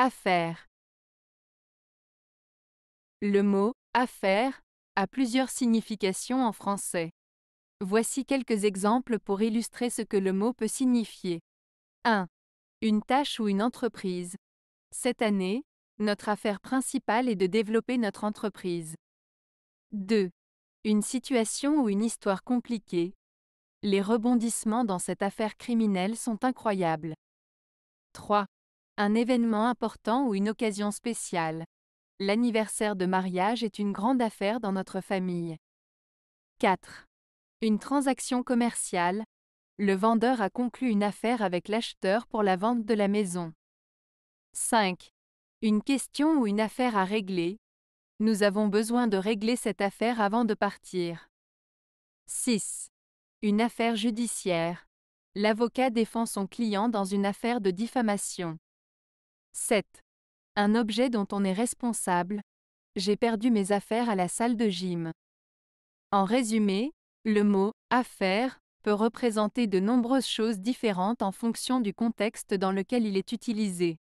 Affaire. Le mot affaire a plusieurs significations en français. Voici quelques exemples pour illustrer ce que le mot peut signifier. 1. Une tâche ou une entreprise. Cette année, notre affaire principale est de développer notre entreprise. 2. Une situation ou une histoire compliquée. Les rebondissements dans cette affaire criminelle sont incroyables. 3 un événement important ou une occasion spéciale. L'anniversaire de mariage est une grande affaire dans notre famille. 4. Une transaction commerciale. Le vendeur a conclu une affaire avec l'acheteur pour la vente de la maison. 5. Une question ou une affaire à régler. Nous avons besoin de régler cette affaire avant de partir. 6. Une affaire judiciaire. L'avocat défend son client dans une affaire de diffamation. 7. Un objet dont on est responsable. J'ai perdu mes affaires à la salle de gym. En résumé, le mot affaire » peut représenter de nombreuses choses différentes en fonction du contexte dans lequel il est utilisé.